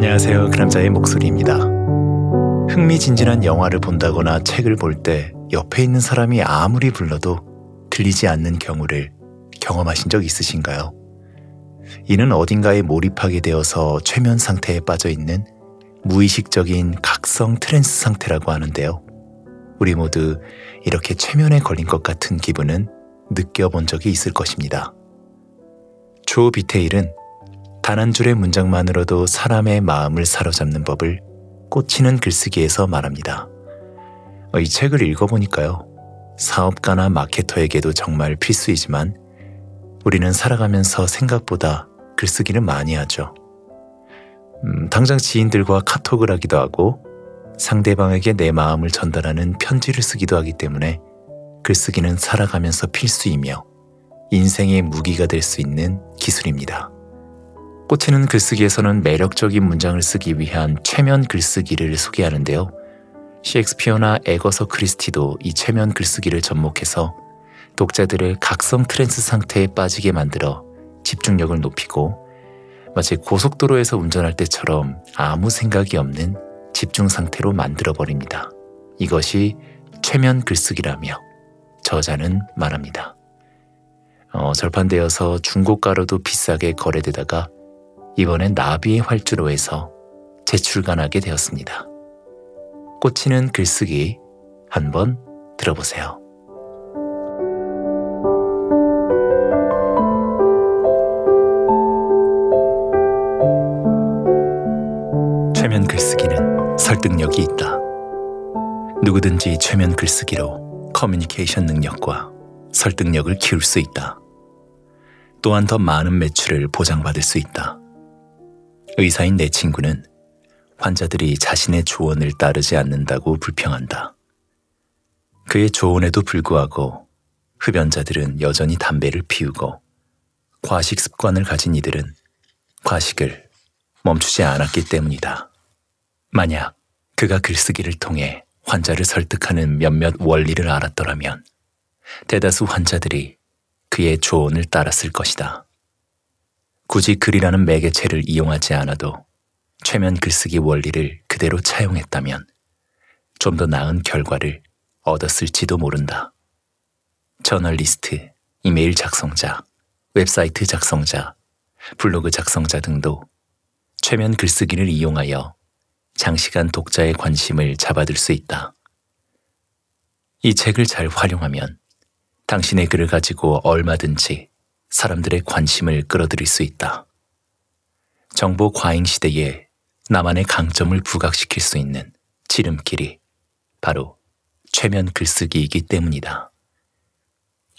안녕하세요. 그람자의 목소리입니다. 흥미진진한 영화를 본다거나 책을 볼 때 옆에 있는 사람이 아무리 불러도 들리지 않는 경우를 경험하신 적 있으신가요? 이는 어딘가에 몰입하게 되어서 최면 상태에 빠져 있는 무의식적인 각성 트랜스 상태라고 하는데요. 우리 모두 이렇게 최면에 걸린 것 같은 기분은 느껴본 적이 있을 것입니다. 조 비테일은 단한 줄의 문장만으로도 사람의 마음을 사로잡는 법을 꽂히는 글쓰기에서 말합니다. 어, 이 책을 읽어보니까요. 사업가나 마케터에게도 정말 필수이지만 우리는 살아가면서 생각보다 글쓰기를 많이 하죠. 음, 당장 지인들과 카톡을 하기도 하고 상대방에게 내 마음을 전달하는 편지를 쓰기도 하기 때문에 글쓰기는 살아가면서 필수이며 인생의 무기가 될 수 있는 기술입니다. 꽂히는 글쓰기에서는 매력적인 문장을 쓰기 위한 최면 글쓰기를 소개하는데요. 셰익스피어나 에거서 크리스티도 이 최면 글쓰기를 접목해서 독자들을 각성 트랜스 상태에 빠지게 만들어 집중력을 높이고 마치 고속도로에서 운전할 때처럼 아무 생각이 없는 집중 상태로 만들어버립니다. 이것이 최면 글쓰기라며 저자는 말합니다. 어, 절판되어서 중고가로도 비싸게 거래되다가 이번엔 나비의 활주로에서 재출간하게 되었습니다. 꽂히는 글쓰기 한번 들어보세요. 최면 글쓰기는 설득력이 있다. 누구든지 최면 글쓰기로 커뮤니케이션 능력과 설득력을 키울 수 있다. 또한 더 많은 매출을 보장받을 수 있다. 의사인 내 친구는 환자들이 자신의 조언을 따르지 않는다고 불평한다. 그의 조언에도 불구하고 흡연자들은 여전히 담배를 피우고 과식 습관을 가진 이들은 과식을 멈추지 않았기 때문이다. 만약 그가 글쓰기를 통해 환자를 설득하는 몇몇 원리를 알았더라면 대다수 환자들이 그의 조언을 따랐을 것이다. 굳이 글이라는 매개체를 이용하지 않아도 최면 글쓰기 원리를 그대로 차용했다면 좀 더 나은 결과를 얻었을지도 모른다. 저널리스트, 이메일 작성자, 웹사이트 작성자, 블로그 작성자 등도 최면 글쓰기를 이용하여 장시간 독자의 관심을 잡아들 수 있다. 이 책을 잘 활용하면 당신의 글을 가지고 얼마든지 사람들의 관심을 끌어들일 수 있다. 정보 과잉 시대에 나만의 강점을 부각시킬 수 있는 지름길이 바로 최면 글쓰기이기 때문이다.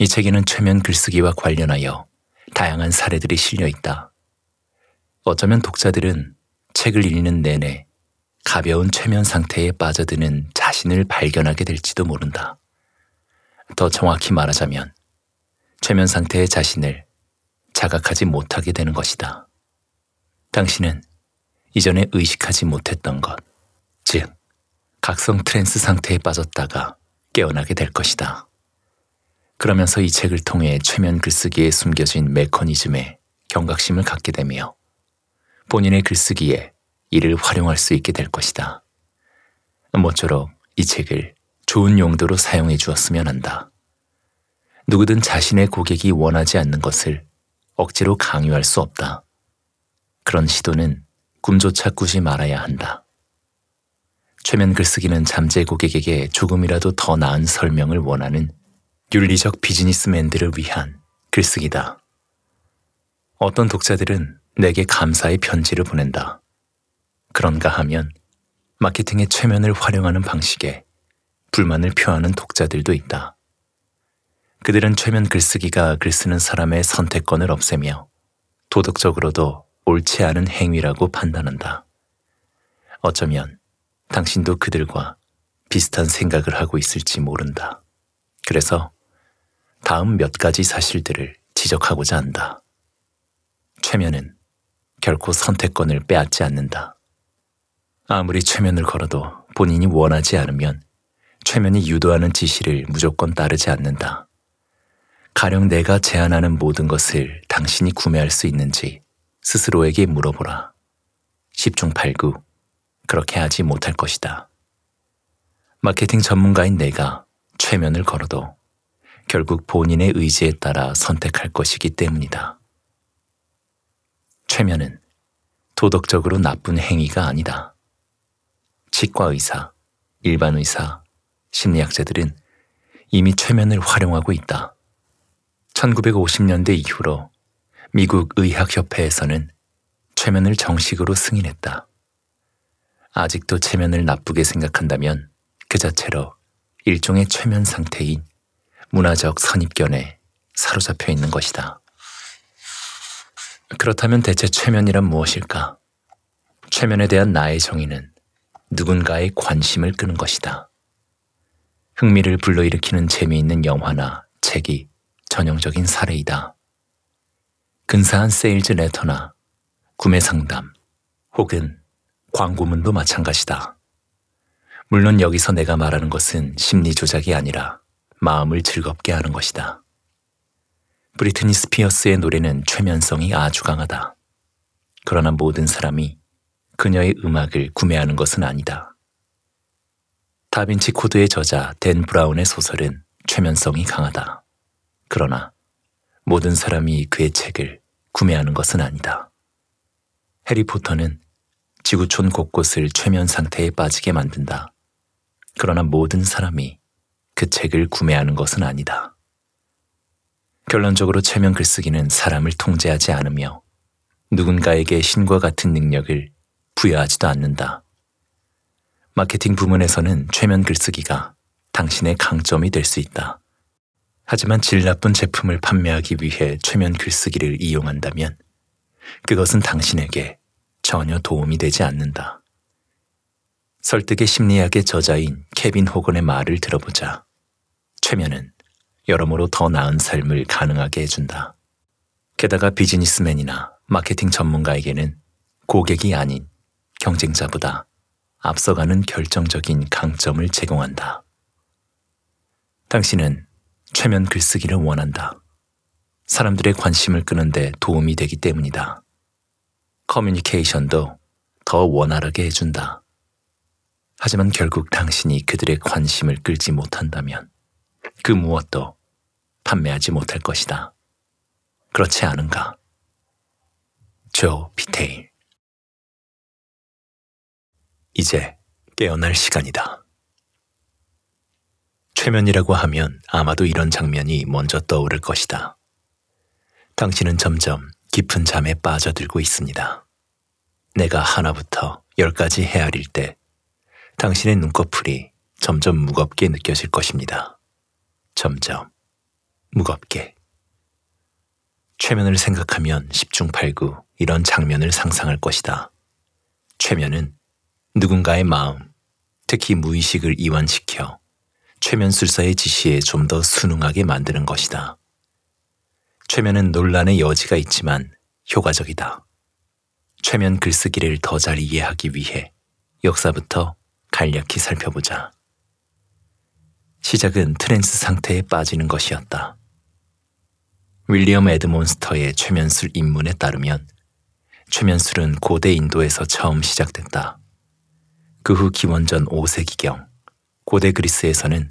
이 책에는 최면 글쓰기와 관련하여 다양한 사례들이 실려 있다. 어쩌면 독자들은 책을 읽는 내내 가벼운 최면 상태에 빠져드는 자신을 발견하게 될지도 모른다. 더 정확히 말하자면 최면 상태의 자신을 자각하지 못하게 되는 것이다. 당신은 이전에 의식하지 못했던 것, 즉, 각성 트랜스 상태에 빠졌다가 깨어나게 될 것이다. 그러면서 이 책을 통해 최면 글쓰기에 숨겨진 메커니즘에 경각심을 갖게 되며 본인의 글쓰기에 이를 활용할 수 있게 될 것이다. 모쪼록 이 책을 좋은 용도로 사용해 주었으면 한다. 누구든 자신의 고객이 원하지 않는 것을 억지로 강요할 수 없다. 그런 시도는 꿈조차 꾸지 말아야 한다. 최면 글쓰기는 잠재 고객에게 조금이라도 더 나은 설명을 원하는 윤리적 비즈니스맨들을 위한 글쓰기다. 어떤 독자들은 내게 감사의 편지를 보낸다. 그런가 하면 마케팅의 최면을 활용하는 방식에 불만을 표하는 독자들도 있다. 그들은 최면 글쓰기가 글쓰는 사람의 선택권을 없애며 도덕적으로도 옳지 않은 행위라고 판단한다. 어쩌면 당신도 그들과 비슷한 생각을 하고 있을지 모른다. 그래서 다음 몇 가지 사실들을 지적하고자 한다. 최면은 결코 선택권을 빼앗지 않는다. 아무리 최면을 걸어도 본인이 원하지 않으면 최면이 유도하는 지시를 무조건 따르지 않는다. 가령 내가 제안하는 모든 것을 당신이 구매할 수 있는지 스스로에게 물어보라. 10중 8구 그렇게 하지 못할 것이다. 마케팅 전문가인 내가 최면을 걸어도 결국 본인의 의지에 따라 선택할 것이기 때문이다. 최면은 도덕적으로 나쁜 행위가 아니다. 치과 의사, 일반 의사, 심리학자들은 이미 최면을 활용하고 있다. 1950년대 이후로 미국 의학협회에서는 최면을 정식으로 승인했다. 아직도 최면을 나쁘게 생각한다면 그 자체로 일종의 최면 상태인 문화적 선입견에 사로잡혀 있는 것이다. 그렇다면 대체 최면이란 무엇일까? 최면에 대한 나의 정의는 누군가의 관심을 끄는 것이다. 흥미를 불러일으키는 재미있는 영화나 책이 전형적인 사례이다. 근사한 세일즈 레터나 구매 상담 혹은 광고문도 마찬가지다. 물론 여기서 내가 말하는 것은 심리 조작이 아니라 마음을 즐겁게 하는 것이다. 브리트니 스피어스의 노래는 최면성이 아주 강하다. 그러나 모든 사람이 그녀의 음악을 구매하는 것은 아니다. 다빈치 코드의 저자 댄 브라운의 소설은 최면성이 강하다. 그러나 모든 사람이 그의 책을 구매하는 것은 아니다. 해리포터는 지구촌 곳곳을 최면 상태에 빠지게 만든다. 그러나 모든 사람이 그 책을 구매하는 것은 아니다. 결론적으로 최면 글쓰기는 사람을 통제하지 않으며 누군가에게 신과 같은 능력을 부여하지도 않는다. 마케팅 부문에서는 최면 글쓰기가 당신의 강점이 될 수 있다. 하지만 질 나쁜 제품을 판매하기 위해 최면 글쓰기를 이용한다면 그것은 당신에게 전혀 도움이 되지 않는다. 설득의 심리학의 저자인 케빈 호건의 말을 들어보자. 최면은 여러모로 더 나은 삶을 가능하게 해준다. 게다가 비즈니스맨이나 마케팅 전문가에게는 고객이 아닌 경쟁자보다 앞서가는 결정적인 강점을 제공한다. 당신은 최면 글쓰기를 원한다. 사람들의 관심을 끄는데 도움이 되기 때문이다. 커뮤니케이션도 더 원활하게 해준다. 하지만 결국 당신이 그들의 관심을 끌지 못한다면 그 무엇도 판매하지 못할 것이다. 그렇지 않은가? 조비테일 이제 깨어날 시간이다. 최면이라고 하면 아마도 이런 장면이 먼저 떠오를 것이다. 당신은 점점 깊은 잠에 빠져들고 있습니다. 내가 하나부터 열까지 헤아릴 때 당신의 눈꺼풀이 점점 무겁게 느껴질 것입니다. 점점 무겁게. 최면을 생각하면 십중팔구 이런 장면을 상상할 것이다. 최면은 누군가의 마음, 특히 무의식을 이완시켜 최면술사의 지시에 좀 더 순응하게 만드는 것이다. 최면은 논란의 여지가 있지만 효과적이다. 최면 글쓰기를 더 잘 이해하기 위해 역사부터 간략히 살펴보자. 시작은 트랜스 상태에 빠지는 것이었다. 윌리엄 에드몬스터의 최면술 입문에 따르면 최면술은 고대 인도에서 처음 시작됐다. 그 후 기원전 5세기경 고대 그리스에서는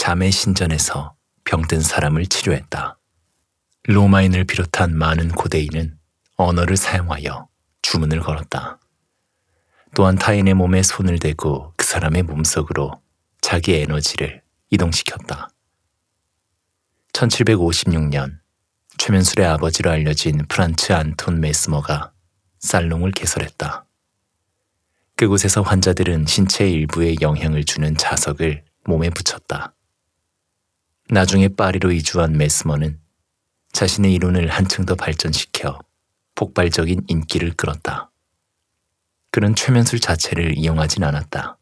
자매 신전에서 병든 사람을 치료했다. 로마인을 비롯한 많은 고대인은 언어를 사용하여 주문을 걸었다. 또한 타인의 몸에 손을 대고 그 사람의 몸속으로 자기 에너지를 이동시켰다. 1756년 최면술의 아버지로 알려진 프란츠 안톤 메스머가 살롱을 개설했다. 그곳에서 환자들은 신체 일부에 영향을 주는 자석을 몸에 붙였다. 나중에 파리로 이주한 메스머는 자신의 이론을 한층 더 발전시켜 폭발적인 인기를 끌었다. 그는 최면술 자체를 이용하진 않았다.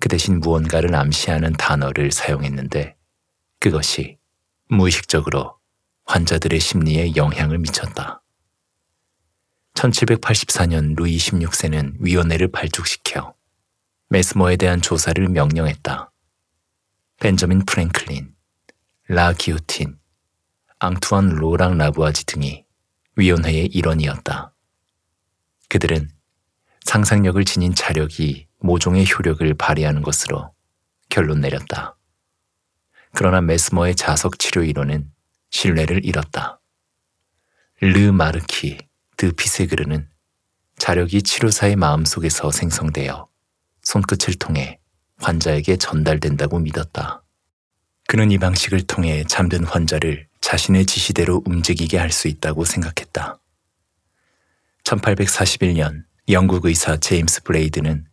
그 대신 무언가를 암시하는 단어를 사용했는데 그것이 무의식적으로 환자들의 심리에 영향을 미쳤다. 1784년 루이 16세는 위원회를 발족시켜 메스머에 대한 조사를 명령했다. 벤저민 프랭클린, 라 기우틴, 앙투안 로랑 라부아지 등이 위원회의 일원이었다. 그들은 상상력을 지닌 자력이 모종의 효력을 발휘하는 것으로 결론 내렸다. 그러나 메스머의 자석 치료 이론은 신뢰를 잃었다. 르 마르키 드 피세그르는 자력이 치료사의 마음속에서 생성되어 손끝을 통해 환자에게 전달된다고 믿었다. 그는 이 방식을 통해 잠든 환자를 자신의 지시대로 움직이게 할 수 있다고 생각했다. 1841년 영국 의사 제임스 브레이드는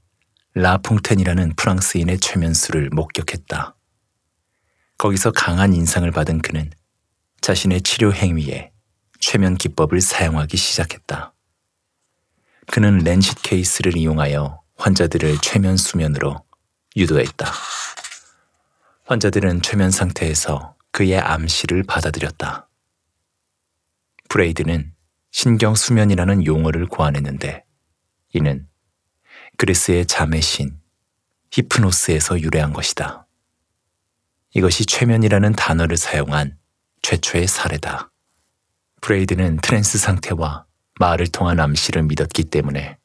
라퐁텐이라는 프랑스인의 최면술을 목격했다. 거기서 강한 인상을 받은 그는 자신의 치료 행위에 최면 기법을 사용하기 시작했다. 그는 렌시 케이스를 이용하여 환자들을 최면 수면으로 유도했다. 환자들은 최면 상태에서 그의 암시를 받아들였다. 브레이드는 신경수면이라는 용어를 고안했는데 이는 그리스의 잠의 신 히프노스에서 유래한 것이다. 이것이 최면이라는 단어를 사용한 최초의 사례다. 브레이드는 트랜스 상태와 말을 통한 암시를 믿었기 때문에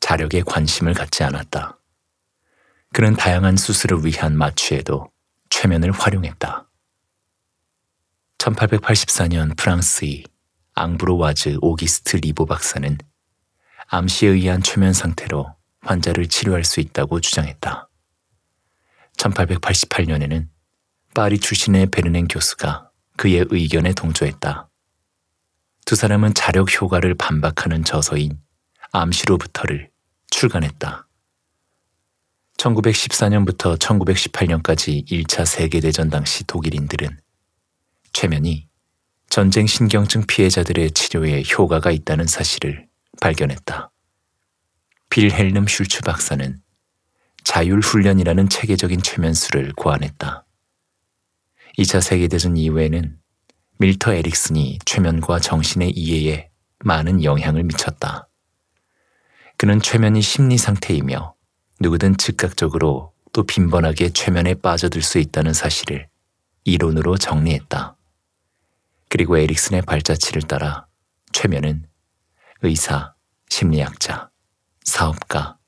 자력에 관심을 갖지 않았다. 그는 다양한 수술을 위한 마취에도 최면을 활용했다. 1884년 프랑스의 앙브로와즈 오기스트 리보 박사는 암시에 의한 최면 상태로 환자를 치료할 수 있다고 주장했다. 1888년에는 파리 출신의 베르넨 교수가 그의 의견에 동조했다. 두 사람은 자력 효과를 반박하는 저서인 암시로부터를 출간했다. 1914년부터 1918년까지 1차 세계대전 당시 독일인들은 최면이 전쟁 신경증 피해자들의 치료에 효과가 있다는 사실을 발견했다. 빌헬름 슐츠 박사는 자율훈련이라는 체계적인 최면술을 고안했다. 2차 세계대전 이후에는 밀터 에릭슨이 최면과 정신의 이해에 많은 영향을 미쳤다. 그는 최면이 심리 상태이며 누구든 즉각적으로 또 빈번하게 최면에 빠져들 수 있다는 사실을 이론으로 정리했다. 그리고 에릭슨의 발자취를 따라 최면은 의사, 심리학자, 사업가,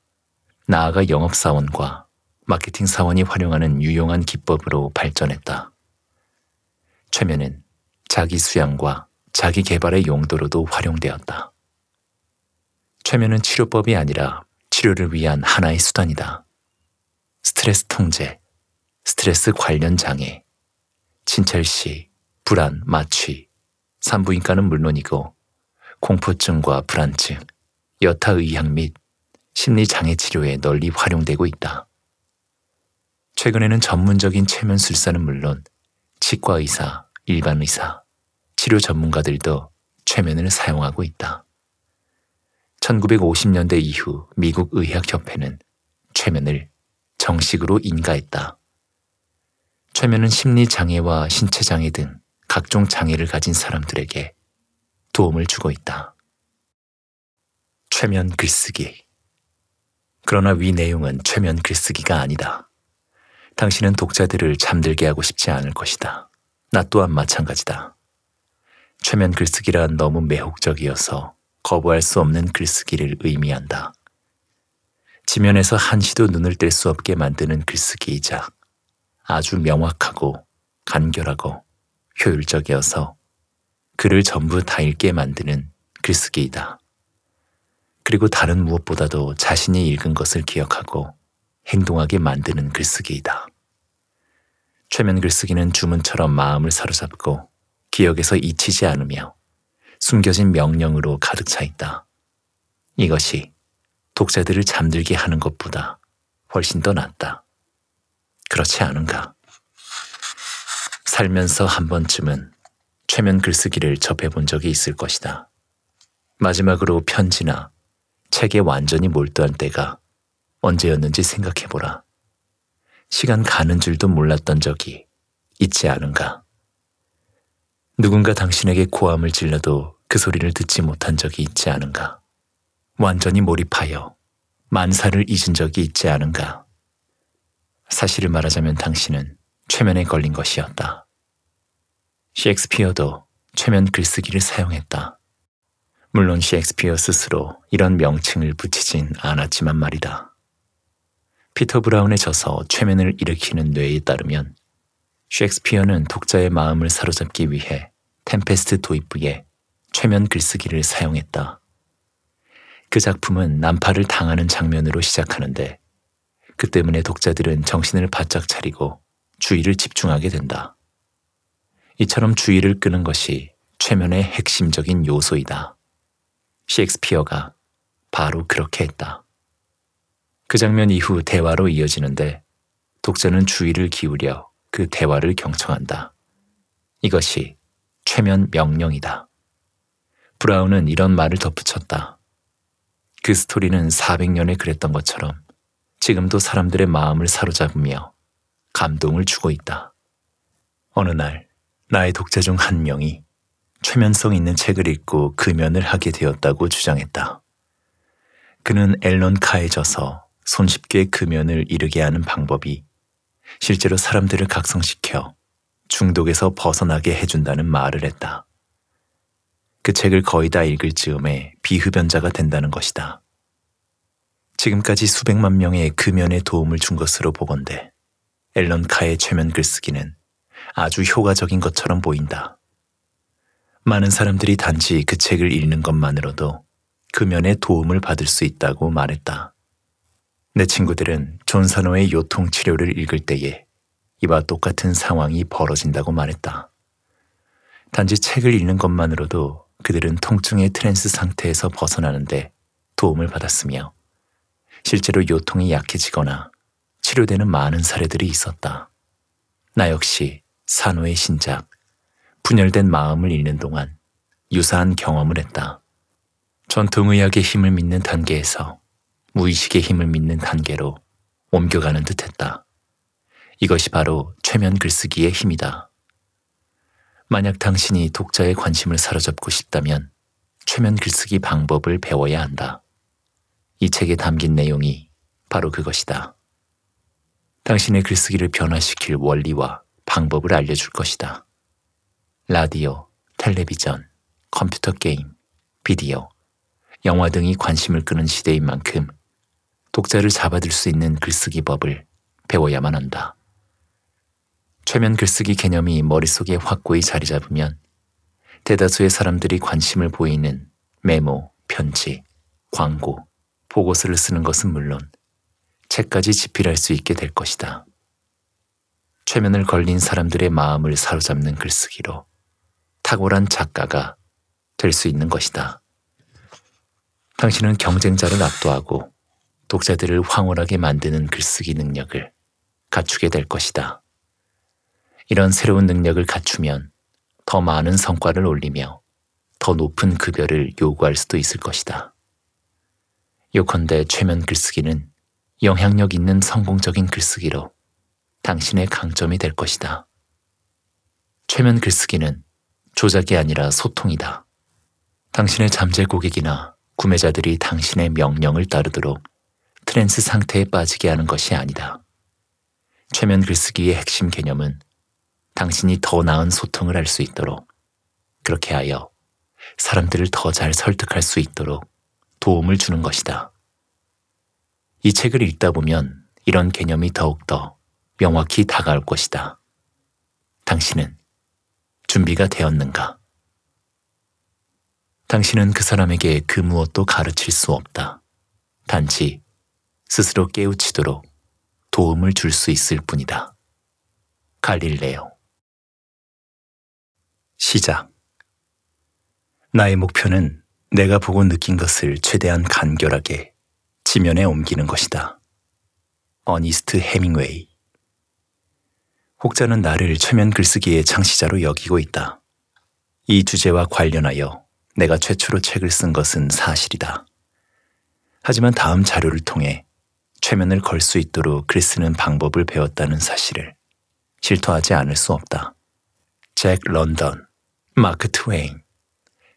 나아가 영업사원과 마케팅 사원이 활용하는 유용한 기법으로 발전했다. 최면은 자기 수양과 자기 개발의 용도로도 활용되었다. 최면은 치료법이 아니라 치료를 위한 하나의 수단이다. 스트레스 통제, 스트레스 관련 장애, 친철시, 불안, 마취, 산부인과는 물론이고 공포증과 불안증, 여타의학 및 심리장애 치료에 널리 활용되고 있다. 최근에는 전문적인 최면 술사는 물론 치과 의사, 일반 의사, 치료 전문가들도 최면을 사용하고 있다. 1950년대 이후 미국 의학협회는 최면을 정식으로 인가했다. 최면은 심리장애와 신체장애 등 각종 장애를 가진 사람들에게 도움을 주고 있다. 최면 글쓰기. 그러나 위 내용은 최면 글쓰기가 아니다. 당신은 독자들을 잠들게 하고 싶지 않을 것이다. 나 또한 마찬가지다. 최면 글쓰기란 너무 매혹적이어서 거부할 수 없는 글쓰기를 의미한다. 지면에서 한시도 눈을 뗄 수 없게 만드는 글쓰기이자 아주 명확하고 간결하고 효율적이어서 글을 전부 다 읽게 만드는 글쓰기이다. 그리고 다른 무엇보다도 자신이 읽은 것을 기억하고 행동하게 만드는 글쓰기이다. 최면 글쓰기는 주문처럼 마음을 사로잡고 기억에서 잊히지 않으며 숨겨진 명령으로 가득 차 있다. 이것이 독자들을 잠들게 하는 것보다 훨씬 더 낫다. 그렇지 않은가? 살면서 한 번쯤은 최면 글쓰기를 접해본 적이 있을 것이다. 마지막으로 편지나 책에 완전히 몰두한 때가 언제였는지 생각해보라. 시간 가는 줄도 몰랐던 적이 있지 않은가? 누군가 당신에게 고함을 질러도 그 소리를 듣지 못한 적이 있지 않은가? 완전히 몰입하여 만사를 잊은 적이 있지 않은가? 사실을 말하자면 당신은 최면에 걸린 것이었다. 셰익스피어도 최면 글쓰기를 사용했다. 물론 셰익스피어 스스로 이런 명칭을 붙이진 않았지만 말이다. 피터 브라운의 저서 최면을 일으키는 뇌에 따르면 셰익스피어는 독자의 마음을 사로잡기 위해 템페스트 도입부에 최면 글쓰기를 사용했다. 그 작품은 난파를 당하는 장면으로 시작하는데 그 때문에 독자들은 정신을 바짝 차리고 주의를 집중하게 된다. 이처럼 주의를 끄는 것이 최면의 핵심적인 요소이다. 셰익스피어가 바로 그렇게 했다. 그 장면 이후 대화로 이어지는데 독자는 주의를 기울여 그 대화를 경청한다. 이것이 최면 명령이다. 브라운은 이런 말을 덧붙였다. 그 스토리는 400년에 그랬던 것처럼 지금도 사람들의 마음을 사로잡으며 감동을 주고 있다. 어느 날 나의 독자 중 한 명이 최면성 있는 책을 읽고 금연을 하게 되었다고 주장했다. 그는 앨런 카에 져서 손쉽게 금연을 이르게 하는 방법이 실제로 사람들을 각성시켜 중독에서 벗어나게 해준다는 말을 했다. 그 책을 거의 다 읽을 즈음에 비흡연자가 된다는 것이다. 지금까지 수백만 명의 금연에 도움을 준 것으로 보건대 앨런 카의 최면 글쓰기는 아주 효과적인 것처럼 보인다. 많은 사람들이 단지 그 책을 읽는 것만으로도 금연에 도움을 받을 수 있다고 말했다. 내 친구들은 존사호의 요통 치료를 읽을 때에 이와 똑같은 상황이 벌어진다고 말했다. 단지 책을 읽는 것만으로도 그들은 통증의 트랜스 상태에서 벗어나는데 도움을 받았으며 실제로 요통이 약해지거나 치료되는 많은 사례들이 있었다. 나 역시 산호의 신작, 분열된 마음을 읽는 동안 유사한 경험을 했다. 전통의학의 힘을 믿는 단계에서 무의식의 힘을 믿는 단계로 옮겨가는 듯했다. 이것이 바로 최면 글쓰기의 힘이다. 만약 당신이 독자의 관심을 사로잡고 싶다면 최면 글쓰기 방법을 배워야 한다. 이 책에 담긴 내용이 바로 그것이다. 당신의 글쓰기를 변화시킬 원리와 방법을 알려줄 것이다. 라디오, 텔레비전, 컴퓨터 게임, 비디오, 영화 등이 관심을 끄는 시대인 만큼 독자를 잡아들 수 있는 글쓰기 법을 배워야만 한다. 최면 글쓰기 개념이 머릿속에 확고히 자리 잡으면 대다수의 사람들이 관심을 보이는 메모, 편지, 광고, 보고서를 쓰는 것은 물론 책까지 집필할 수 있게 될 것이다. 최면을 걸린 사람들의 마음을 사로잡는 글쓰기로 탁월한 작가가 될 수 있는 것이다. 당신은 경쟁자를 압도하고 독자들을 황홀하게 만드는 글쓰기 능력을 갖추게 될 것이다. 이런 새로운 능력을 갖추면 더 많은 성과를 올리며 더 높은 급여를 요구할 수도 있을 것이다. 요컨대 최면 글쓰기는 영향력 있는 성공적인 글쓰기로 당신의 강점이 될 것이다. 최면 글쓰기는 조작이 아니라 소통이다. 당신의 잠재 고객이나 구매자들이 당신의 명령을 따르도록 트랜스 상태에 빠지게 하는 것이 아니다. 최면 글쓰기의 핵심 개념은 당신이 더 나은 소통을 할 수 있도록 그렇게 하여 사람들을 더 잘 설득할 수 있도록 도움을 주는 것이다. 이 책을 읽다 보면 이런 개념이 더욱더 명확히 다가올 것이다. 당신은 준비가 되었는가? 당신은 그 사람에게 그 무엇도 가르칠 수 없다. 단지 스스로 깨우치도록 도움을 줄 수 있을 뿐이다. 갈릴레오. 시작. 나의 목표는 내가 보고 느낀 것을 최대한 간결하게 지면에 옮기는 것이다. 어니스트 헤밍웨이. 혹자는 나를 최면 글쓰기의 창시자로 여기고 있다. 이 주제와 관련하여 내가 최초로 책을 쓴 것은 사실이다. 하지만 다음 자료를 통해 최면을 걸 수 있도록 글 쓰는 방법을 배웠다는 사실을 실토하지 않을 수 없다. 잭 런던, 마크 트웨인,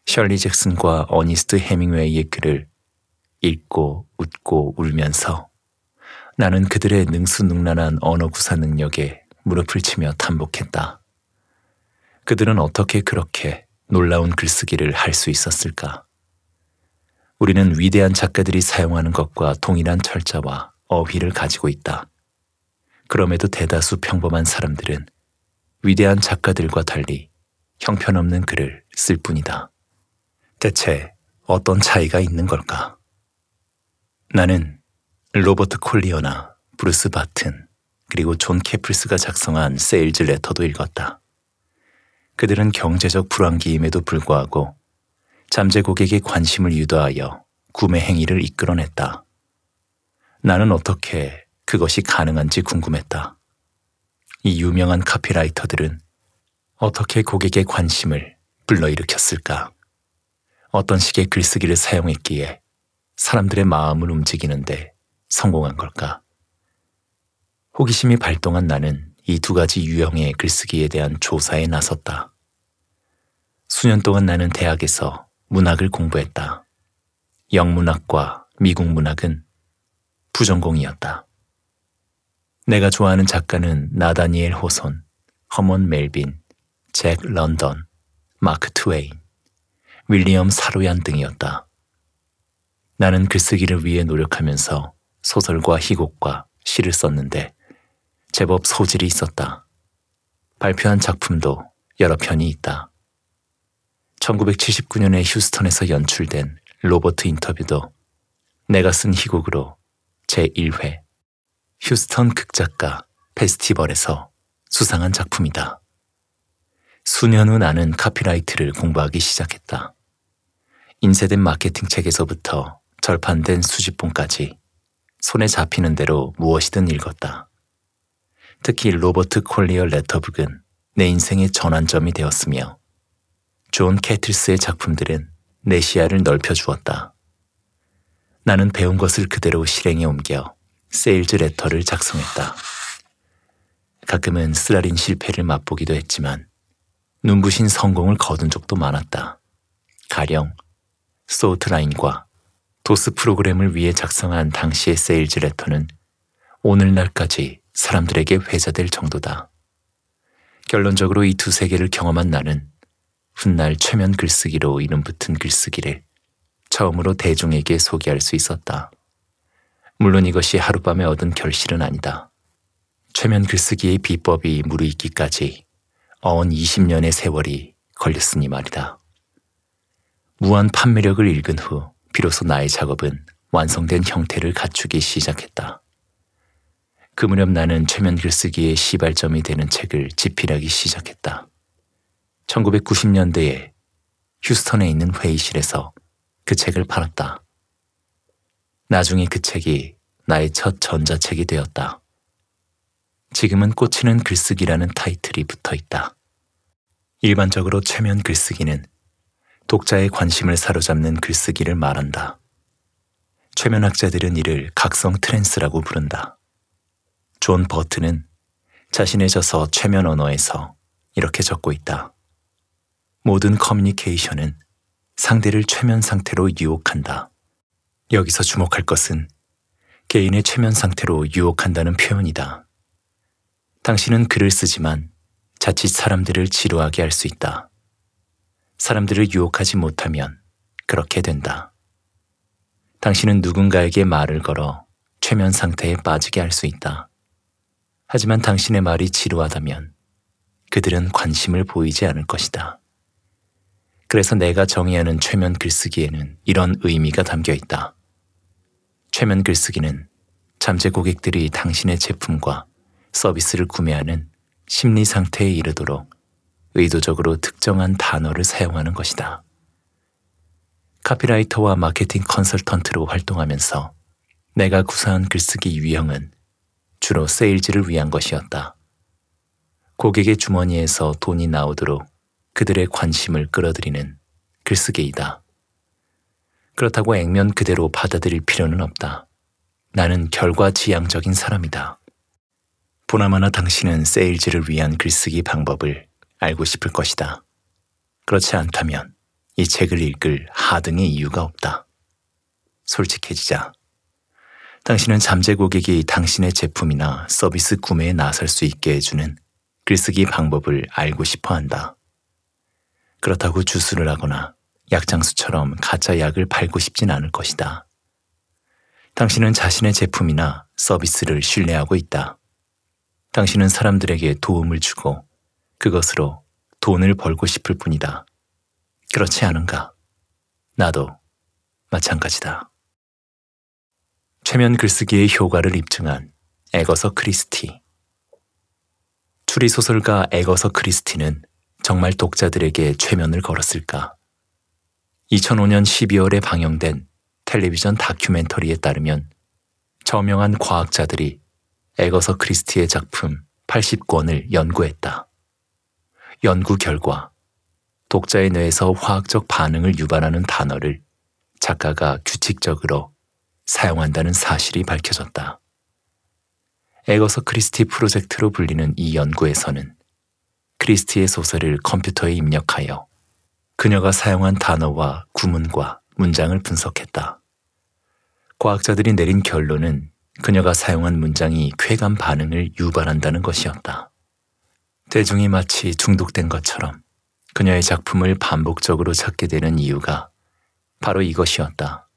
셜리 잭슨과 어니스트 헤밍웨이의 글을 읽고 웃고 울면서 나는 그들의 능수능란한 언어구사 능력에 무릎을 치며 탐복했다. 그들은 어떻게 그렇게 놀라운 글쓰기를 할 수 있었을까? 우리는 위대한 작가들이 사용하는 것과 동일한 철자와 어휘를 가지고 있다. 그럼에도 대다수 평범한 사람들은 위대한 작가들과 달리 형편없는 글을 쓸 뿐이다. 대체 어떤 차이가 있는 걸까? 나는 로버트 콜리어나 브루스 바튼 그리고 존 케플스가 작성한 세일즈 레터도 읽었다. 그들은 경제적 불황기임에도 불구하고 잠재 고객의 관심을 유도하여 구매 행위를 이끌어냈다. 나는 어떻게 그것이 가능한지 궁금했다. 이 유명한 카피라이터들은 어떻게 고객의 관심을 불러일으켰을까? 어떤 식의 글쓰기를 사용했기에 사람들의 마음을 움직이는데 성공한 걸까? 호기심이 발동한 나는 이 두 가지 유형의 글쓰기에 대한 조사에 나섰다. 수년 동안 나는 대학에서 문학을 공부했다. 영문학과 미국 문학은 부전공이었다. 내가 좋아하는 작가는 나다니엘 호손, 허먼 멜빈, 잭 런던, 마크 트웨인, 윌리엄 사로얀 등이었다. 나는 글쓰기를 위해 노력하면서 소설과 희곡과 시를 썼는데 제법 소질이 있었다. 발표한 작품도 여러 편이 있다. 1979년에 휴스턴에서 연출된 로버트 인터뷰도 내가 쓴 희곡으로 제1회 휴스턴 극작가 페스티벌에서 수상한 작품이다. 수년 후 나는 카피라이트를 공부하기 시작했다. 인쇄된 마케팅 책에서부터 절판된 수집본까지 손에 잡히는 대로 무엇이든 읽었다. 특히 로버트 콜리어 레터북은 내 인생의 전환점이 되었으며 존 캐틀스의 작품들은 내 시야를 넓혀주었다. 나는 배운 것을 그대로 실행에 옮겨 세일즈 레터를 작성했다. 가끔은 쓰라린 실패를 맛보기도 했지만 눈부신 성공을 거둔 적도 많았다. 가령 소트라인과 도스 프로그램을 위해 작성한 당시의 세일즈 레터는 오늘날까지 사람들에게 회자될 정도다. 결론적으로 이 두 세계를 경험한 나는 훗날 최면 글쓰기로 이름 붙은 글쓰기를 처음으로 대중에게 소개할 수 있었다. 물론 이것이 하룻밤에 얻은 결실은 아니다. 최면 글쓰기의 비법이 무르익기까지 어언 20년의 세월이 걸렸으니 말이다. 무한 판매력을 읽은 후 비로소 나의 작업은 완성된 형태를 갖추기 시작했다. 그 무렵 나는 최면 글쓰기의 시발점이 되는 책을 집필하기 시작했다. 1990년대에 휴스턴에 있는 회의실에서 그 책을 팔았다. 나중에 그 책이 나의 첫 전자책이 되었다. 지금은 꽂히는 글쓰기라는 타이틀이 붙어 있다. 일반적으로 최면 글쓰기는 독자의 관심을 사로잡는 글쓰기를 말한다. 최면학자들은 이를 각성 트랜스라고 부른다. 존 버튼은 자신의 저서 최면 언어에서 이렇게 적고 있다. 모든 커뮤니케이션은 상대를 최면 상태로 유혹한다. 여기서 주목할 것은 개인의 최면 상태로 유혹한다는 표현이다. 당신은 글을 쓰지만 자칫 사람들을 지루하게 할 수 있다. 사람들을 유혹하지 못하면 그렇게 된다. 당신은 누군가에게 말을 걸어 최면 상태에 빠지게 할 수 있다. 하지만 당신의 말이 지루하다면 그들은 관심을 보이지 않을 것이다. 그래서 내가 정의하는 최면 글쓰기에는 이런 의미가 담겨 있다. 최면 글쓰기는 잠재 고객들이 당신의 제품과 서비스를 구매하는 심리 상태에 이르도록 의도적으로 특정한 단어를 사용하는 것이다. 카피라이터와 마케팅 컨설턴트로 활동하면서 내가 구사한 글쓰기 유형은 주로 세일즈를 위한 것이었다. 고객의 주머니에서 돈이 나오도록 그들의 관심을 끌어들이는 글쓰기이다. 그렇다고 액면 그대로 받아들일 필요는 없다. 나는 결과 지향적인 사람이다. 보나마나 당신은 세일즈를 위한 글쓰기 방법을 알고 싶을 것이다. 그렇지 않다면 이 책을 읽을 하등의 이유가 없다. 솔직해지자. 당신은 잠재 고객이 당신의 제품이나 서비스 구매에 나설 수 있게 해주는 글쓰기 방법을 알고 싶어 한다. 그렇다고 주술을 하거나 약장수처럼 가짜 약을 팔고 싶진 않을 것이다. 당신은 자신의 제품이나 서비스를 신뢰하고 있다. 당신은 사람들에게 도움을 주고 그것으로 돈을 벌고 싶을 뿐이다. 그렇지 않은가? 나도 마찬가지다. 최면 글쓰기의 효과를 입증한 에거서 크리스티. 추리소설가 에거서 크리스티는 정말 독자들에게 최면을 걸었을까? 2005년 12월에 방영된 텔레비전 다큐멘터리에 따르면 저명한 과학자들이 에거서 크리스티의 작품 80권을 연구했다. 연구 결과 독자의 뇌에서 화학적 반응을 유발하는 단어를 작가가 규칙적으로 사용한다는 사실이 밝혀졌다. 에거서 크리스티 프로젝트로 불리는 이 연구에서는 크리스티의 소설을 컴퓨터에 입력하여 그녀가 사용한 단어와 구문과 문장을 분석했다. 과학자들이 내린 결론은 그녀가 사용한 문장이 쾌감 반응을 유발한다는 것이었다. 대중이 마치 중독된 것처럼 그녀의 작품을 반복적으로 찾게 되는 이유가 바로 이것이었다.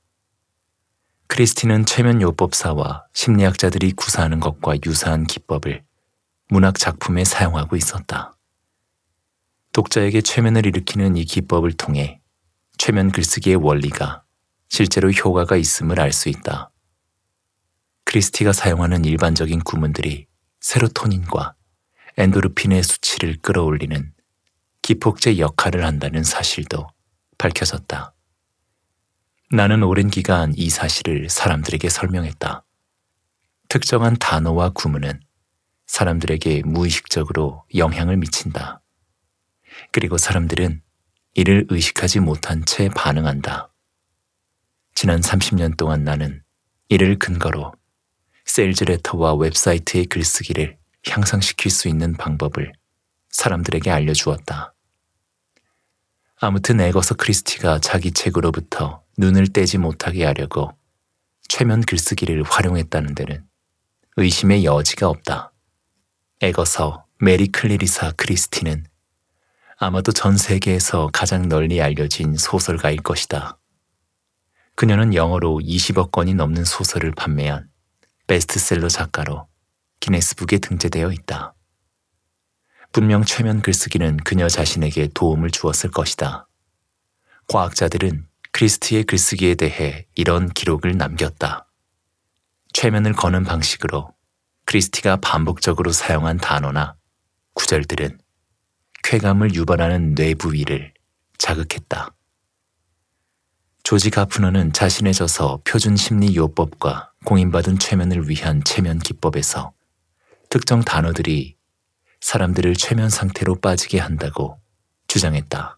크리스티는 최면요법사와 심리학자들이 구사하는 것과 유사한 기법을 문학 작품에 사용하고 있었다. 독자에게 최면을 일으키는 이 기법을 통해 최면 글쓰기의 원리가 실제로 효과가 있음을 알 수 있다. 크리스티가 사용하는 일반적인 구문들이 세로토닌과 엔도르핀의 수치를 끌어올리는 기폭제 역할을 한다는 사실도 밝혀졌다. 나는 오랜 기간 이 사실을 사람들에게 설명했다. 특정한 단어와 구문은 사람들에게 무의식적으로 영향을 미친다. 그리고 사람들은 이를 의식하지 못한 채 반응한다. 지난 30년 동안 나는 이를 근거로 세일즈 레터와 웹사이트의 글쓰기를 향상시킬 수 있는 방법을 사람들에게 알려주었다. 아무튼 에거서 크리스티가 자기 책으로부터 눈을 떼지 못하게 하려고 최면 글쓰기를 활용했다는 데는 의심의 여지가 없다. 에거서 메리 클리리사 크리스티는 아마도 전 세계에서 가장 널리 알려진 소설가일 것이다. 그녀는 영어로 20억 권이 넘는 소설을 판매한 베스트셀러 작가로 기네스북에 등재되어 있다. 분명 최면 글쓰기는 그녀 자신에게 도움을 주었을 것이다. 과학자들은 크리스트의 글쓰기에 대해 이런 기록을 남겼다. 최면을 거는 방식으로 크리스티가 반복적으로 사용한 단어나 구절들은 쾌감을 유발하는 뇌부위를 자극했다. 조지 가프너는 자신의 저서 표준 심리 요법과 공인받은 최면을 위한 최면 기법에서 특정 단어들이 사람들을 최면 상태로 빠지게 한다고 주장했다.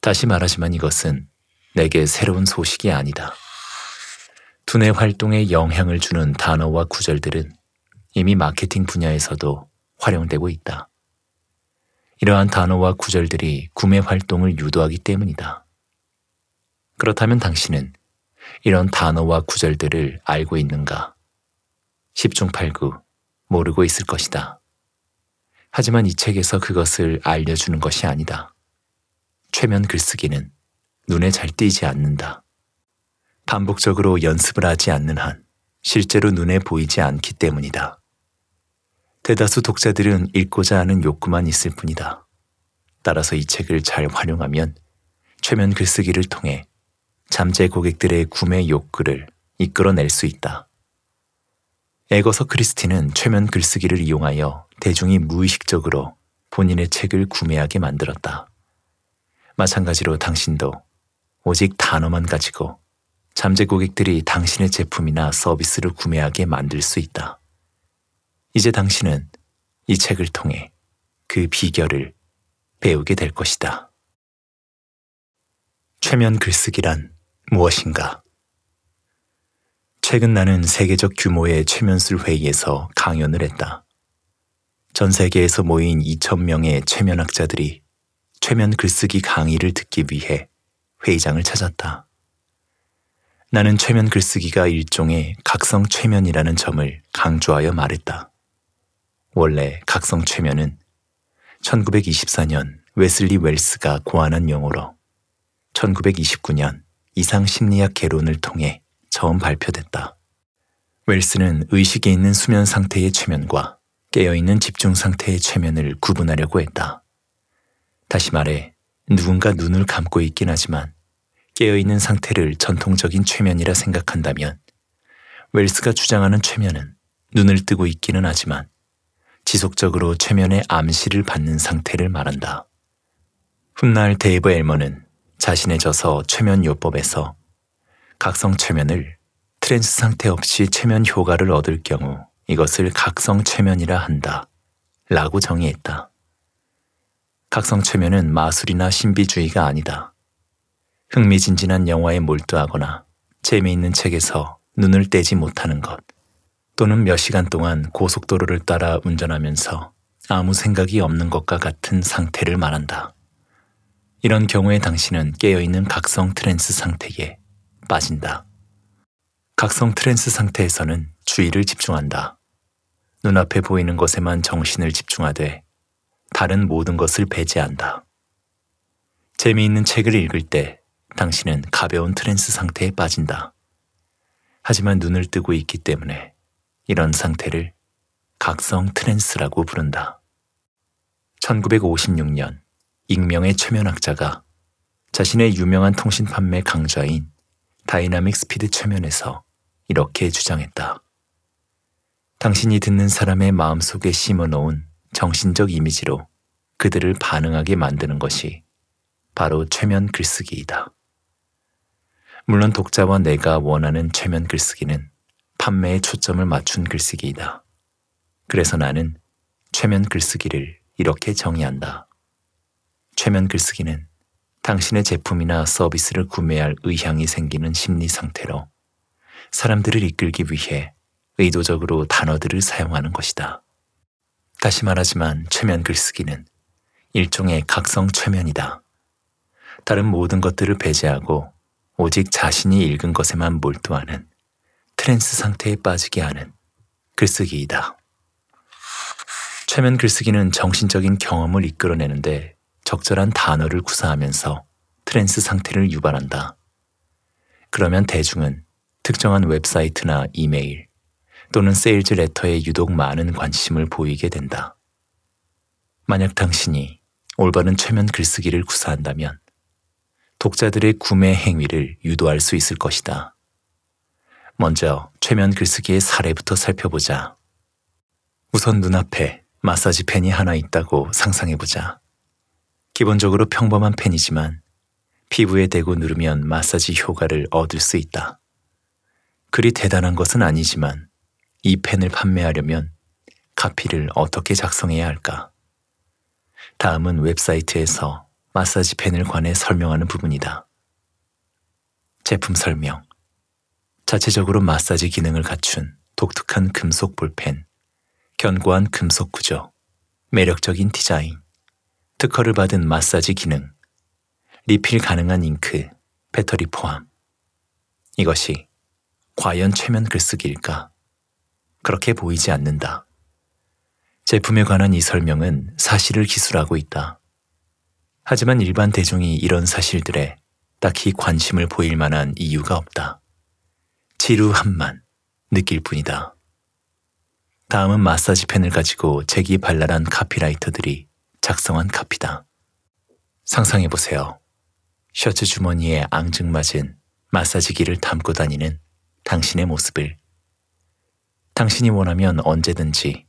다시 말하지만 이것은 내게 새로운 소식이 아니다. 두뇌 활동에 영향을 주는 단어와 구절들은 이미 마케팅 분야에서도 활용되고 있다. 이러한 단어와 구절들이 구매 활동을 유도하기 때문이다. 그렇다면 당신은 이런 단어와 구절들을 알고 있는가? 10중 8구 모르고 있을 것이다. 하지만 이 책에서 그것을 알려주는 것이 아니다. 최면 글쓰기는 눈에 잘 띄지 않는다. 반복적으로 연습을 하지 않는 한 실제로 눈에 보이지 않기 때문이다. 대다수 독자들은 읽고자 하는 욕구만 있을 뿐이다. 따라서 이 책을 잘 활용하면 최면 글쓰기를 통해 잠재 고객들의 구매 욕구를 이끌어낼 수 있다. 에거서 크리스티는 최면 글쓰기를 이용하여 대중이 무의식적으로 본인의 책을 구매하게 만들었다. 마찬가지로 당신도 오직 단어만 가지고 잠재 고객들이 당신의 제품이나 서비스를 구매하게 만들 수 있다. 이제 당신은 이 책을 통해 그 비결을 배우게 될 것이다. 최면 글쓰기란 무엇인가? 최근 나는 세계적 규모의 최면술 회의에서 강연을 했다. 전 세계에서 모인 2,000명의 최면학자들이 최면 글쓰기 강의를 듣기 위해 회의장을 찾았다. 나는 최면 글쓰기가 일종의 각성 최면이라는 점을 강조하여 말했다. 원래 각성 최면은 1924년 웨슬리 웰스가 고안한 용어로 1929년 이상 심리학 개론을 통해 처음 발표됐다. 웰스는 의식에 있는 수면 상태의 최면과 깨어있는 집중 상태의 최면을 구분하려고 했다. 다시 말해, 누군가 눈을 감고 있긴 하지만 깨어있는 상태를 전통적인 최면이라 생각한다면 웰스가 주장하는 최면은 눈을 뜨고 있기는 하지만 지속적으로 최면의 암시를 받는 상태를 말한다. 훗날 데이브 엘머는 자신의 저서 최면 요법에서 각성 최면을 트랜스 상태 없이 최면 효과를 얻을 경우 이것을 각성 최면이라 한다. 라고 정의했다. 각성 최면은 마술이나 신비주의가 아니다. 흥미진진한 영화에 몰두하거나 재미있는 책에서 눈을 떼지 못하는 것. 또는 몇 시간 동안 고속도로를 따라 운전하면서 아무 생각이 없는 것과 같은 상태를 말한다. 이런 경우에 당신은 깨어있는 각성 트랜스 상태에 빠진다. 각성 트랜스 상태에서는 주의를 집중한다. 눈앞에 보이는 것에만 정신을 집중하되 다른 모든 것을 배제한다. 재미있는 책을 읽을 때 당신은 가벼운 트랜스 상태에 빠진다. 하지만 눈을 뜨고 있기 때문에 이런 상태를 각성 트랜스라고 부른다. 1956년 익명의 최면학자가 자신의 유명한 통신 판매 강좌인 다이나믹 스피드 최면에서 이렇게 주장했다. 당신이 듣는 사람의 마음속에 심어놓은 정신적 이미지로 그들을 반응하게 만드는 것이 바로 최면 글쓰기이다. 물론 독자와 내가 원하는 최면 글쓰기는 판매에 초점을 맞춘 글쓰기이다. 그래서 나는 최면 글쓰기를 이렇게 정의한다. 최면 글쓰기는 당신의 제품이나 서비스를 구매할 의향이 생기는 심리 상태로 사람들을 이끌기 위해 의도적으로 단어들을 사용하는 것이다. 다시 말하지만 최면 글쓰기는 일종의 각성 최면이다. 다른 모든 것들을 배제하고 오직 자신이 읽은 것에만 몰두하는 트랜스 상태에 빠지게 하는 글쓰기이다. 최면 글쓰기는 정신적인 경험을 이끌어내는데 적절한 단어를 구사하면서 트랜스 상태를 유발한다. 그러면 대중은 특정한 웹사이트나 이메일 또는 세일즈 레터에 유독 많은 관심을 보이게 된다. 만약 당신이 올바른 최면 글쓰기를 구사한다면 독자들의 구매 행위를 유도할 수 있을 것이다. 먼저 최면 글쓰기의 사례부터 살펴보자. 우선 눈앞에 마사지 펜이 하나 있다고 상상해보자. 기본적으로 평범한 펜이지만 피부에 대고 누르면 마사지 효과를 얻을 수 있다. 그리 대단한 것은 아니지만 이 펜을 판매하려면 카피를 어떻게 작성해야 할까? 다음은 웹사이트에서 마사지 펜을 관해 설명하는 부분이다. 제품 설명 자체적으로 마사지 기능을 갖춘 독특한 금속 볼펜, 견고한 금속 구조, 매력적인 디자인, 특허를 받은 마사지 기능, 리필 가능한 잉크, 배터리 포함. 이것이 과연 최면 글쓰기일까? 그렇게 보이지 않는다. 제품에 관한 이 설명은 사실을 기술하고 있다. 하지만 일반 대중이 이런 사실들에 딱히 관심을 보일 만한 이유가 없다. 지루함만 느낄 뿐이다. 다음은 마사지 펜을 가지고 재기 발랄한 카피라이터들이 작성한 카피다. 상상해보세요. 셔츠 주머니에 앙증맞은 마사지기를 담고 다니는 당신의 모습을. 당신이 원하면 언제든지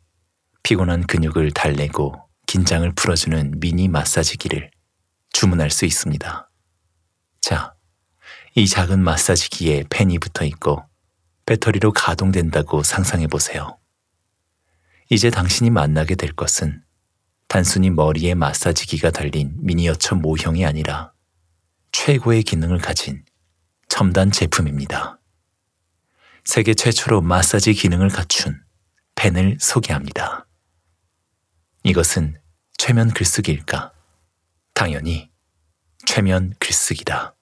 피곤한 근육을 달래고 긴장을 풀어주는 미니 마사지기를 주문할 수 있습니다. 자, 이 작은 마사지기에 펜이 붙어 있고 배터리로 가동된다고 상상해 보세요. 이제 당신이 만나게 될 것은 단순히 머리에 마사지기가 달린 미니어처 모형이 아니라 최고의 기능을 가진 첨단 제품입니다. 세계 최초로 마사지 기능을 갖춘 펜을 소개합니다. 이것은 최면 글쓰기일까? 당연히 최면 글쓰기다.